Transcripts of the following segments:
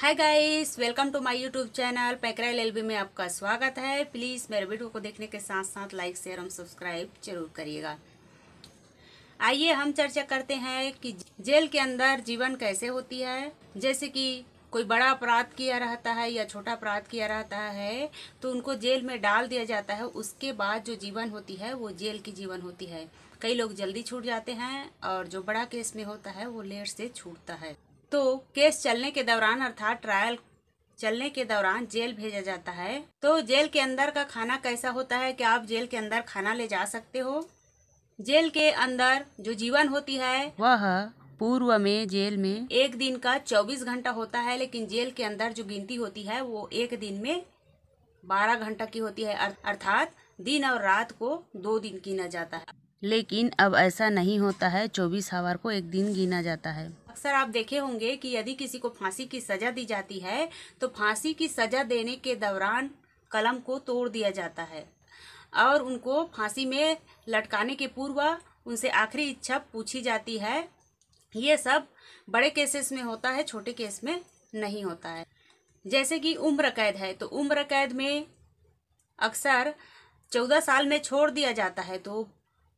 hi guys welcome to my YouTube channel पैकराइल एलबी में आपका स्वागत है प्लीज़ मेरे वीडियो को देखने के साथ साथ लाइक शेयर और सब्सक्राइब जरूर करिएगा आइए हम चर्चा करते हैं कि जेल के अंदर जीवन कैसे होती है जैसे कि कोई बड़ा अपराध किया रहता है या छोटा अपराध किया रहता है तो उनको जेल में डाल दिया जाता है उसके बाद जो जीवन होती है वो जेल की जीवन होती है कई लोग जल्दी छूट जाते हैं और जो बड़ा केस में होता है वो लेट से छूटता है तो केस चलने के दौरान अर्थात ट्रायल चलने के दौरान जेल भेजा जाता है तो जेल के अंदर का खाना कैसा होता है कि आप जेल के अंदर खाना ले जा सकते हो जेल के अंदर जो जीवन होती है वह पूर्व में जेल में एक दिन का 24 घंटा होता है लेकिन जेल के अंदर जो गिनती होती है वो एक दिन में 12 घंटा की होती है अर्थात दिन और रात को दो दिन गिना जाता है लेकिन अब ऐसा नहीं होता है चौबीस आवर को एक दिन गिना जाता है अक्सर आप देखे होंगे कि यदि किसी को फांसी की सज़ा दी जाती है तो फांसी की सज़ा देने के दौरान कलम को तोड़ दिया जाता है और उनको फांसी में लटकाने के पूर्व उनसे आखिरी इच्छा पूछी जाती है ये सब बड़े केसेस में होता है छोटे केस में नहीं होता है जैसे कि उम्र कैद है तो उम्र कैद में अक्सर चौदह साल में छोड़ दिया जाता है तो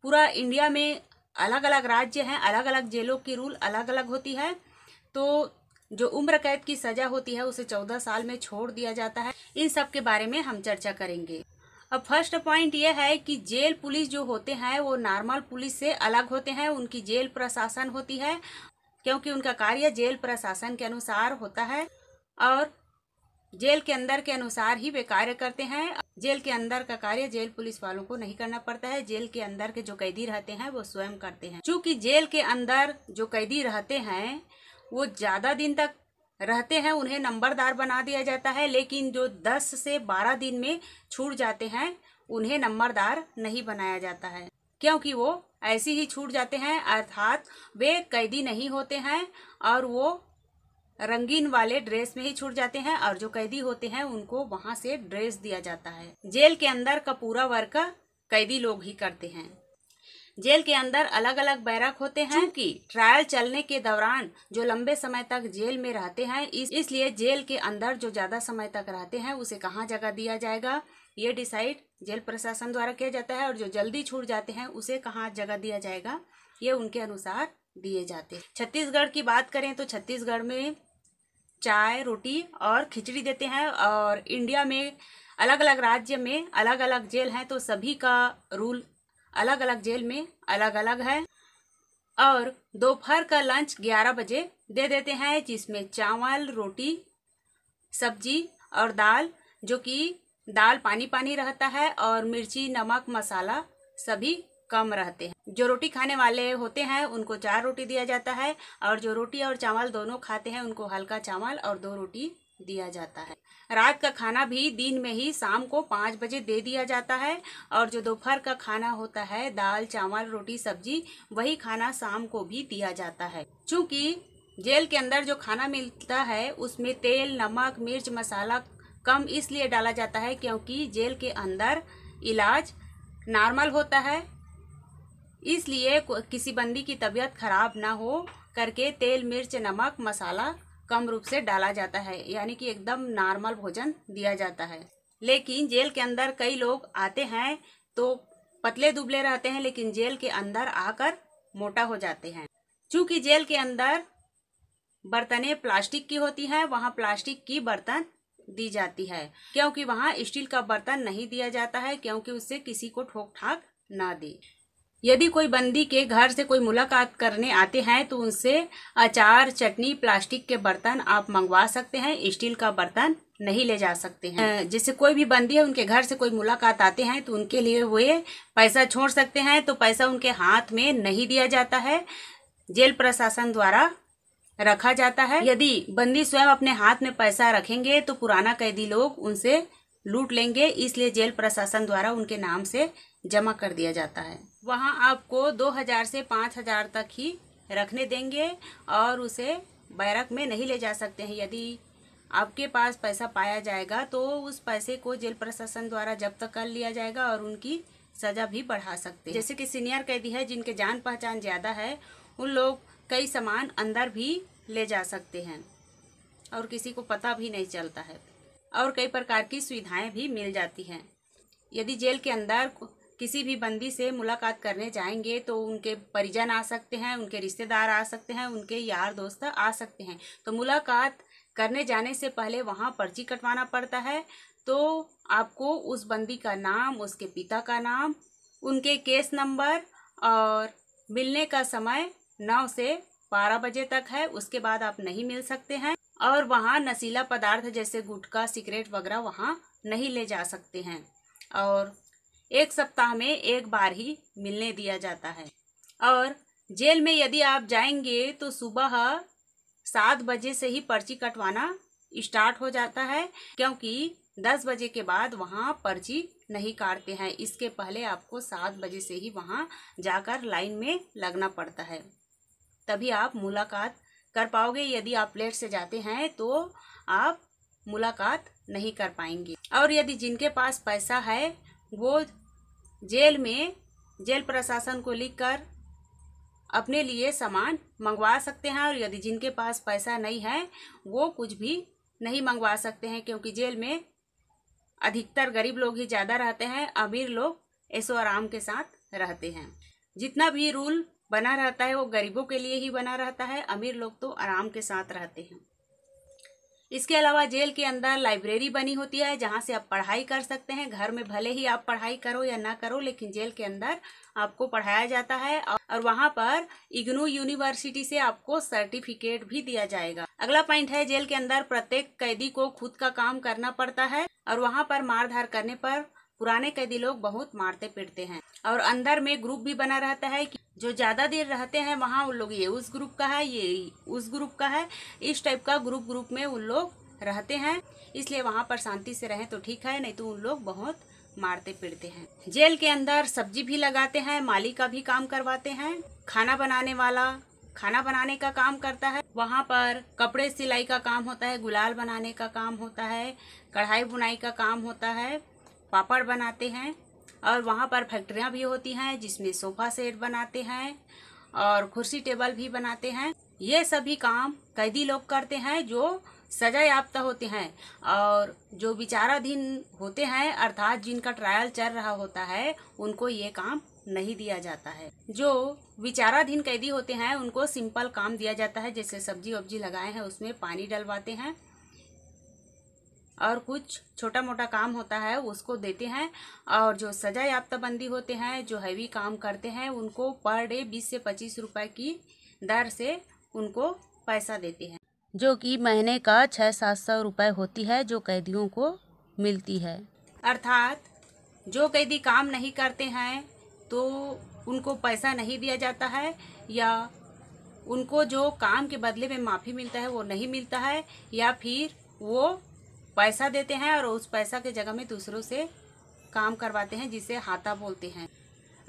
पूरा इंडिया में अलग अलग राज्य हैं अलग अलग जेलों की रूल अलग अलग होती है तो जो उम्र कैद की सजा होती है उसे चौदह साल में छोड़ दिया जाता है इन सब के बारे में हम चर्चा करेंगे अब फर्स्ट पॉइंट यह है कि जेल पुलिस जो होते हैं वो नॉर्मल पुलिस से अलग होते हैं उनकी जेल प्रशासन होती है क्योंकि उनका कार्य जेल प्रशासन के अनुसार होता है और जेल के अंदर के अनुसार ही वे कार्य करते हैं जेल के अंदर का कार्य जेल पुलिस वालों को नहीं करना पड़ता है जेल के अंदर के जो कैदी रहते हैं वो स्वयं करते हैं चूंकि जेल के अंदर जो कैदी रहते हैं वो ज़्यादा दिन तक रहते हैं उन्हें नंबरदार बना दिया जाता है लेकिन जो दस से बारह दिन में छूट जाते हैं उन्हें नंबरदार नहीं बनाया जाता है क्योंकि वो ऐसे ही छूट जाते हैं अर्थात वे कैदी नहीं होते हैं और वो रंगीन वाले ड्रेस में ही छूट जाते हैं और जो कैदी होते हैं उनको वहां से ड्रेस दिया जाता है जेल के अंदर का पूरा वर्क कैदी लोग ही करते हैं जेल के अंदर अलग अलग बैरक होते हैं कि ट्रायल चलने के दौरान जो लंबे समय तक जेल में रहते हैं इस इसलिए जेल के अंदर जो ज़्यादा समय तक रहते हैं उसे कहाँ जगह दिया जाएगा ये डिसाइड जेल प्रशासन द्वारा किया जाता है और जो जल्दी छूट जाते हैं उसे कहाँ जगह दिया जाएगा ये उनके अनुसार दिए जाते हैं छत्तीसगढ़ की बात करें तो छत्तीसगढ़ में चाय रोटी और खिचड़ी देते हैं और इंडिया में अलग अलग राज्य में अलग अलग जेल हैं तो सभी का रूल अलग अलग जेल में अलग अलग है और दोपहर का लंच 11 बजे दे देते हैं जिसमें चावल रोटी सब्जी और दाल जो कि दाल पानी पानी रहता है और मिर्ची नमक मसाला सभी कम रहते हैं जो रोटी खाने वाले होते हैं उनको चार रोटी दिया जाता है और जो रोटी और चावल दोनों खाते हैं उनको हल्का चावल और दो रोटी दिया जाता है रात का खाना भी दिन में ही शाम को पाँच बजे दे दिया जाता है और जो दोपहर का खाना होता है दाल चावल रोटी सब्जी वही खाना शाम को भी दिया जाता है चूँकि जेल के अंदर जो खाना मिलता है उसमें तेल नमक मिर्च मसाला कम इसलिए डाला जाता है क्योंकि जेल के अंदर इलाज नॉर्मल होता है इसलिए किसी बंदी की तबीयत खराब ना हो करके तेल मिर्च नमक मसाला कम रूप से डाला जाता है यानी कि एकदम नॉर्मल भोजन दिया जाता है लेकिन जेल के अंदर कई लोग आते हैं तो पतले दुबले रहते हैं लेकिन जेल के अंदर आकर मोटा हो जाते हैं चूंकि जेल के अंदर बर्तने प्लास्टिक की होती है वहाँ प्लास्टिक की बर्तन दी जाती है क्योंकि वहाँ स्टील का बर्तन नहीं दिया जाता है क्योंकि उससे किसी को ठोक ठाक ना दे यदि कोई बंदी के घर से कोई मुलाकात करने आते हैं तो उनसे अचार चटनी प्लास्टिक के बर्तन आप मंगवा सकते हैं स्टील का बर्तन नहीं ले जा सकते हैं जैसे कोई भी बंदी है उनके घर से कोई मुलाकात आते हैं तो उनके लिए वे पैसा छोड़ सकते हैं तो पैसा उनके हाथ में नहीं दिया जाता है जेल प्रशासन द्वारा रखा जाता है यदि बंदी स्वयं अपने हाथ में पैसा रखेंगे तो पुराना कैदी लोग उनसे लूट लेंगे इसलिए जेल प्रशासन द्वारा उनके नाम से जमा कर दिया जाता है वहाँ आपको दो हज़ार से पाँच हज़ार तक ही रखने देंगे और उसे बैरक में नहीं ले जा सकते हैं यदि आपके पास पैसा पाया जाएगा तो उस पैसे को जेल प्रशासन द्वारा जब्त कर लिया जाएगा और उनकी सज़ा भी बढ़ा सकते हैं जैसे कि सीनियर कैदी है जिनके जान पहचान ज़्यादा है उन लोग कई सामान अंदर भी ले जा सकते हैं और किसी को पता भी नहीं चलता है और कई प्रकार की सुविधाएं भी मिल जाती हैं यदि जेल के अंदर किसी भी बंदी से मुलाकात करने जाएंगे तो उनके परिजन आ सकते हैं उनके रिश्तेदार आ सकते हैं उनके यार दोस्त आ सकते हैं तो मुलाकात करने जाने से पहले वहाँ पर्ची कटवाना पड़ता है तो आपको उस बंदी का नाम उसके पिता का नाम उनके केस नंबर और मिलने का समय नौ से बारह बजे तक है उसके बाद आप नहीं मिल सकते हैं और वहाँ नशीला पदार्थ जैसे गुटखा सिगरेट वगैरह वहाँ नहीं ले जा सकते हैं और एक सप्ताह में एक बार ही मिलने दिया जाता है और जेल में यदि आप जाएंगे तो सुबह सात बजे से ही पर्ची कटवाना स्टार्ट हो जाता है क्योंकि दस बजे के बाद वहाँ पर्ची नहीं काटते हैं इसके पहले आपको सात बजे से ही वहाँ जाकर लाइन में लगना पड़ता है तभी आप मुलाकात कर पाओगे यदि आप लेट से जाते हैं तो आप मुलाकात नहीं कर पाएंगे और यदि जिनके पास पैसा है वो जेल में जेल प्रशासन को लिखकर अपने लिए सामान मंगवा सकते हैं और यदि जिनके पास पैसा नहीं है वो कुछ भी नहीं मंगवा सकते हैं क्योंकि जेल में अधिकतर गरीब लोग ही ज़्यादा रहते हैं अमीर लोग ऐसो आराम के साथ रहते हैं जितना भी रूल बना रहता है वो गरीबों के लिए ही बना रहता है अमीर लोग तो आराम के साथ रहते हैं इसके अलावा जेल के अंदर लाइब्रेरी बनी होती है जहाँ से आप पढ़ाई कर सकते हैं घर में भले ही आप पढ़ाई करो या ना करो लेकिन जेल के अंदर आपको पढ़ाया जाता है और वहाँ पर इग्नू यूनिवर्सिटी से आपको सर्टिफिकेट भी दिया जाएगा अगला पॉइंट है जेल के अंदर प्रत्येक कैदी को खुद का काम करना पड़ता है और वहाँ पर मार धार करने पर पुराने कैदी लोग बहुत मारते पीटते हैं और अंदर में ग्रुप भी बना रहता है कि जो ज़्यादा देर रहते हैं वहाँ उन लोग ये उस ग्रुप का है ये उस ग्रुप का है इस टाइप का ग्रुप ग्रुप में उन लोग रहते हैं इसलिए वहाँ पर शांति से रहें तो ठीक है नहीं तो उन लोग बहुत मारते पीटते हैं जेल के अंदर सब्जी भी लगाते हैं माली का भी काम करवाते हैं खाना बनाने वाला खाना बनाने का काम करता है वहाँ पर कपड़े सिलाई का काम होता है गुलाल बनाने का काम होता है कढ़ाई बुनाई का काम होता है पापड़ बनाते हैं और वहाँ पर फैक्ट्रियाँ भी होती हैं जिसमें सोफ़ा सेट बनाते हैं और कुर्सी टेबल भी बनाते हैं ये सभी काम कैदी लोग करते हैं जो सजा याफ्ता होते हैं और जो विचाराधीन होते हैं अर्थात जिनका ट्रायल चल रहा होता है उनको ये काम नहीं दिया जाता है जो विचाराधीन कैदी होते हैं उनको सिंपल काम दिया जाता है जैसे सब्जी वब्जी लगाए हैं उसमें पानी डलवाते हैं और कुछ छोटा मोटा काम होता है उसको देते हैं और जो सजा याफ्ता बंदी होते हैं जो हैवी काम करते हैं उनको पर डे बीस से पच्चीस रुपए की दर से उनको पैसा देते हैं जो कि महीने का छः सात सौ रुपये होती है जो कैदियों को मिलती है अर्थात जो कैदी काम नहीं करते हैं तो उनको पैसा नहीं दिया जाता है या उनको जो काम के बदले में माफ़ी मिलता है वो नहीं मिलता है या फिर वो पैसा देते हैं और उस पैसा के जगह में दूसरों से काम करवाते हैं जिसे हाथा बोलते हैं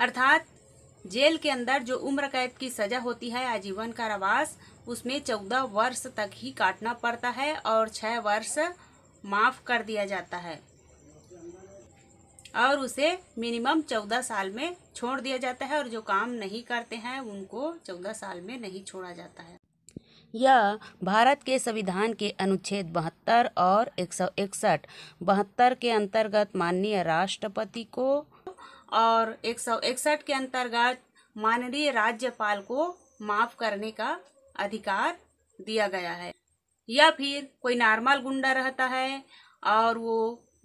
अर्थात जेल के अंदर जो उम्र कैद की सजा होती है आजीवन कारावास उसमें चौदह वर्ष तक ही काटना पड़ता है और छः वर्ष माफ कर दिया जाता है और उसे मिनिमम चौदह साल में छोड़ दिया जाता है और जो काम नहीं करते हैं उनको चौदह साल में नहीं छोड़ा जाता है यह भारत के संविधान के अनुच्छेद बहत्तर और एक सौ इकसठ बहत्तर के अंतर्गत माननीय राष्ट्रपति को और एक सौ इकसठ के अंतर्गत माननीय राज्यपाल को माफ करने का अधिकार दिया गया है या फिर कोई नॉर्मल गुंडा रहता है और वो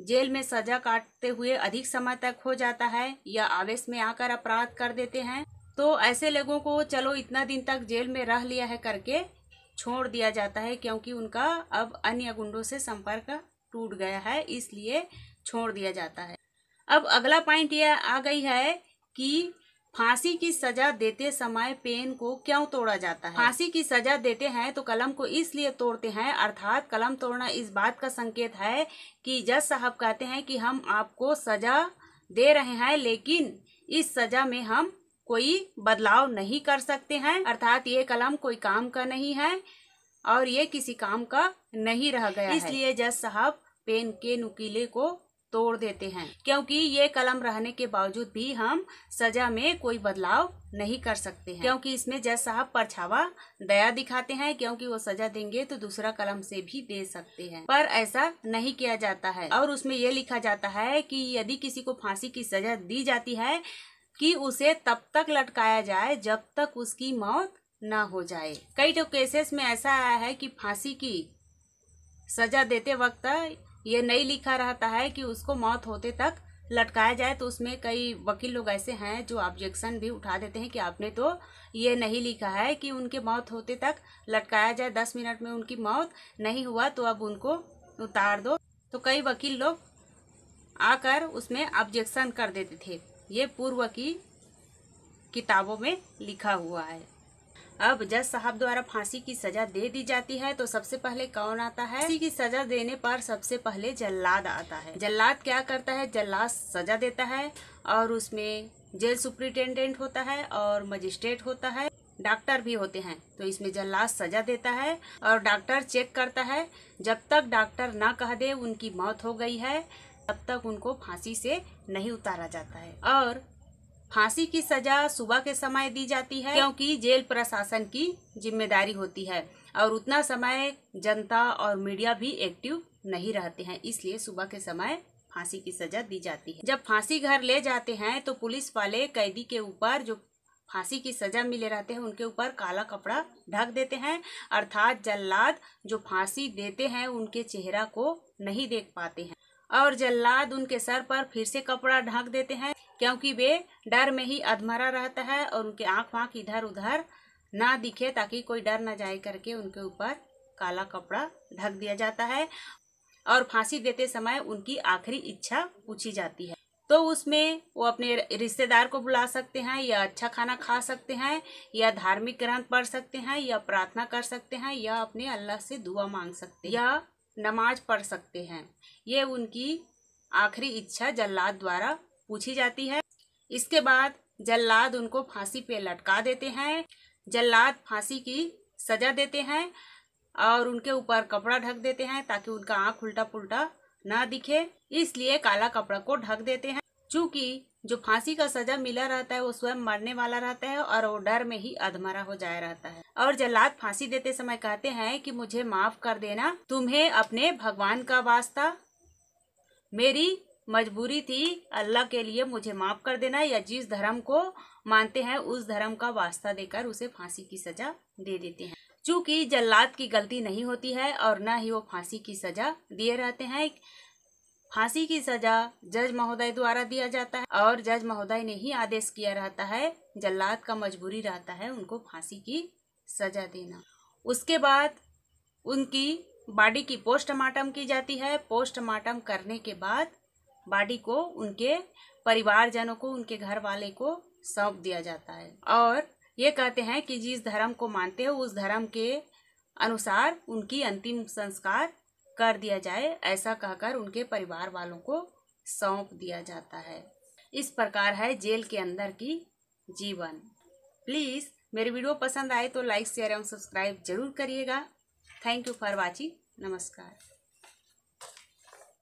जेल में सजा काटते हुए अधिक समय तक हो जाता है या आवेश में आकर अपराध कर देते हैं तो ऐसे लोगों को चलो इतना दिन तक जेल में रह लिया है करके छोड़ दिया जाता है क्योंकि उनका अब अन्य गुंडों से संपर्क टूट गया है इसलिए छोड़ दिया जाता है अब अगला पॉइंट यह आ गई है कि फांसी की सजा देते समय पेन को क्यों तोड़ा जाता है फांसी की सजा देते हैं तो कलम को इसलिए तोड़ते हैं अर्थात कलम तोड़ना इस बात का संकेत है कि जज साहब कहते हैं कि हम आपको सजा दे रहे हैं लेकिन इस सजा में हम कोई बदलाव नहीं कर सकते हैं अर्थात ये कलम कोई काम का नहीं है और ये किसी काम का नहीं रह गया इसलिए जज साहब पेन के नुकीले को तोड़ देते हैं क्योंकि ये कलम रहने के बावजूद भी हम सजा में कोई बदलाव नहीं कर सकते हैं क्योंकि इसमें जज साहब परछावा दया दिखाते हैं क्योंकि वो सजा देंगे तो दूसरा कलम से भी दे सकते हैं पर ऐसा नहीं किया जाता है और उसमें ये लिखा जाता है कि यदि किसी को फांसी की सजा दी जाती है कि उसे तब तक लटकाया जाए जब तक उसकी मौत ना हो जाए कई तो केसेस में ऐसा आया है कि फांसी की सजा देते वक्त ये नहीं लिखा रहता है कि उसको मौत होते तक लटकाया जाए तो उसमें कई वकील लोग ऐसे हैं जो ऑब्जेक्शन भी उठा देते हैं कि आपने तो ये नहीं लिखा है कि उनके मौत होते तक लटकाया जाए दस मिनट में उनकी मौत नहीं हुआ तो अब उनको उतार दो तो कई वकील लोग आकर उसमें ऑब्जेक्शन कर देते थे ये पूर्व की किताबों में लिखा हुआ है अब जज साहब द्वारा फांसी की सजा दे दी जाती है तो सबसे पहले कौन आता है फांसी की सजा देने पर सबसे पहले जल्लाद आता है जल्लाद क्या करता है जल्लाद सजा देता है और उसमें जेल सुप्रिंटेंडेंट होता है और मजिस्ट्रेट होता है डॉक्टर भी होते हैं तो इसमें जल्लाद सजा देता है और डॉक्टर चेक करता है जब तक डॉक्टर ना कह दे उनकी मौत हो गई है तब तक उनको फांसी से नहीं उतारा जाता है और फांसी की सजा सुबह के समय दी जाती है क्योंकि जेल प्रशासन की जिम्मेदारी होती है और उतना समय जनता और मीडिया भी एक्टिव नहीं रहते हैं इसलिए सुबह के समय फांसी की सजा दी जाती है जब फांसी घर ले जाते हैं तो पुलिस वाले कैदी के ऊपर जो फांसी की सजा मिले रहते हैं उनके ऊपर काला कपड़ा ढक देते हैं अर्थात जल्लाद जो फांसी देते हैं उनके चेहरा को नहीं देख पाते हैं और जल्लाद उनके सर पर फिर से कपड़ा ढक देते हैं क्योंकि वे डर में ही अधमरा रहता है और उनके आँख वाँख इधर उधर ना दिखे ताकि कोई डर ना जाए करके उनके ऊपर काला कपड़ा ढक दिया जाता है और फांसी देते समय उनकी आखिरी इच्छा पूछी जाती है तो उसमें वो अपने रिश्तेदार को बुला सकते हैं या अच्छा खाना खा सकते हैं या धार्मिक ग्रंथ पढ़ सकते हैं या प्रार्थना कर सकते हैं या अपने अल्लाह से दुआ मांग सकते हैं या नमाज पढ़ सकते हैं ये उनकी आखिरी इच्छा जल्लाद द्वारा पूछी जाती है इसके बाद जल्लाद उनको फांसी पे लटका देते हैं जल्लाद फांसी की सजा देते हैं और उनके ऊपर कपड़ा ढक देते हैं ताकि उनका आँख उल्टा पुलटा ना दिखे इसलिए काला कपड़ा को ढक देते हैं चूंकि जो फांसी का सजा मिला रहता है वो स्वयं मरने वाला रहता है और वो डर में ही अधमरा हो जाया रहता है और जल्लाद फांसी देते समय कहते हैं कि मुझे माफ कर देना तुम्हें अपने भगवान का वास्ता मेरी मजबूरी थी अल्लाह के लिए मुझे माफ कर देना या जिस धर्म को मानते हैं उस धर्म का वास्ता देकर उसे फांसी की सजा दे देते हैं चूंकि जल्लाद की गलती नहीं होती है और न ही वो फांसी की सजा दिए रहते हैं फांसी की सजा जज महोदय द्वारा दिया जाता है और जज महोदय ने ही आदेश किया रहता है जल्लाद का मजबूरी रहता है उनको फांसी की सजा देना उसके बाद उनकी बॉडी की पोस्टमार्टम की जाती है पोस्टमार्टम करने के बाद बॉडी को उनके परिवारजनों को उनके घर वाले को सौंप दिया जाता है और ये कहते हैं कि जिस धर्म को मानते हो उस धर्म के अनुसार उनकी अंतिम संस्कार कर दिया जाए ऐसा कहकर उनके परिवार वालों को सौंप दिया जाता है इस प्रकार है जेल के अंदर की जीवन प्लीज़ मेरी वीडियो पसंद आए तो लाइक शेयर एवं सब्सक्राइब जरूर करिएगा थैंक यू फॉर वॉचिंग नमस्कार